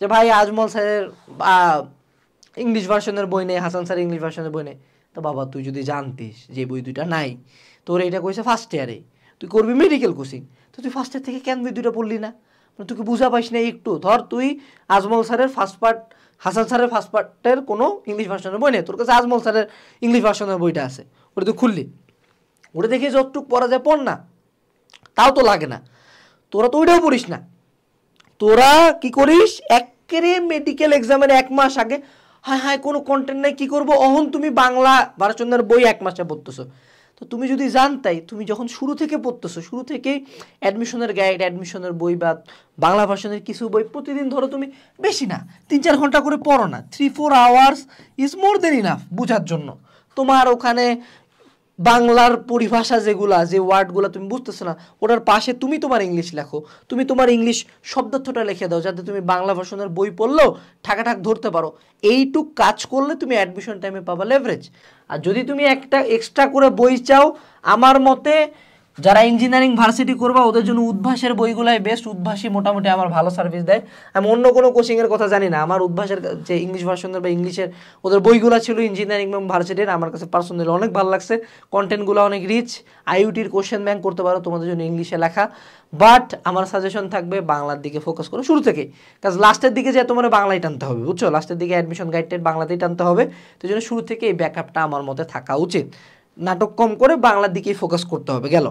যে ভাই আজমল স্যারের ইংলিশ ভার্সনের বই নেই হাসান স্যার ইংলিশ ভার্সনের বই নেই তো বাবা তুই যদি জানতিস যে বই দুইটা নাই তোর এটা কইছে ফার্স্ট ইয়ারে তুই করবি মেডিকেল কোচিং তো তুই ফার্স্ট ইয়ার থেকে কেন বই দুইটা পড়লি না মানে তুই বুঝা পাইস না একটু ধর তুই আজমল স্যারের ফার্স্ট পার্ট হাসান স্যারের ফার্স্ট পার্টের কোনো ইংলিশ ভার্সনের বই নেই তোর কাছে আজমল স্যারের ইংলিশ ভার্সনের বইটা আছে ওটা তুই খুললি ওটা দেখে যতটুক পড়া যায় পড় না তাও তো লাগে না তোরা তো ওইটাও পড়িস না তোরা কি করিস একেরে মেডিকেল এক্সামের এক মাস আগে হ্যাঁ হ্যাঁ কোনো কন্টেন্ট নাই কি করবো অহন তুমি বাংলা ভারতচন্দ্রের বই এক মাসে পড়তেছো তো তুমি যদি জানতাই তুমি যখন শুরু থেকে পড়তেছো শুরু থেকেই অ্যাডমিশনের গাইড অ্যাডমিশনের বই বা বাংলা ভাষণের কিছু বই প্রতিদিন ধরো তুমি বেশি না তিন চার ঘন্টা করে পড়ো না three four hours is more than enough বোঝার জন্য তোমার ওখানে বাংলার পরিভাষা যেগুলা যে ওয়ার্ডগুলো তুমি বুঝতেছো না ওটার পাশে তুমি তোমার ইংলিশ লেখো তুমি তোমার ইংলিশ শব্দার্থটা লিখে দাও যাতে তুমি বাংলা ভাষণের বই পড়লেও ঠাকাঠাক ধরতে পারো এইটুক কাজ করলে তুমি অ্যাডমিশন টাইমে পাবা লেভারেজ আর যদি তুমি একটা এক্সট্রা করে বই চাও আমার মতে যারা ইঞ্জিনিয়ারিং ভার্সিটি করবা ওদের জন্য উদ্ভাসের বইগুলাই বেস্ট উদ্ভাসী মোটামুটি আমার ভালো সার্ভিস দেয় আমি অন্য কোনো কোচিংয়ের কথা জানি না আমার উদ্ভাসের যে ইংলিশ ভার্সনের বা ইংলিশের ওদের বইগুলো ছিল ইঞ্জিনিয়ারিং এবং ভার্সিটির আমার কাছে পার্সোনালি অনেক ভালো লাগছে কন্টেন্টগুলো অনেক রিচ আইউটির কোশ্চেন ব্যাংক করতে পারো তোমাদের জন্য ইংলিশে লেখা বাট আমার সাজেশন থাকবে বাংলার দিকে ফোকাস করো শুরু থেকেই কাজ লাস্টের দিকে যে তোমার বাংলায় টানতে হবে বুঝছো লাস্টের দিকে অ্যাডমিশন টাইড বাংলাতেই টানতে হবে তো জন্য শুরু থেকে এই ব্যাকআপটা আমার মতে থাকা উচিত নাটক কম করে বাংলার দিকেই ফোকাস করতে হবে গেল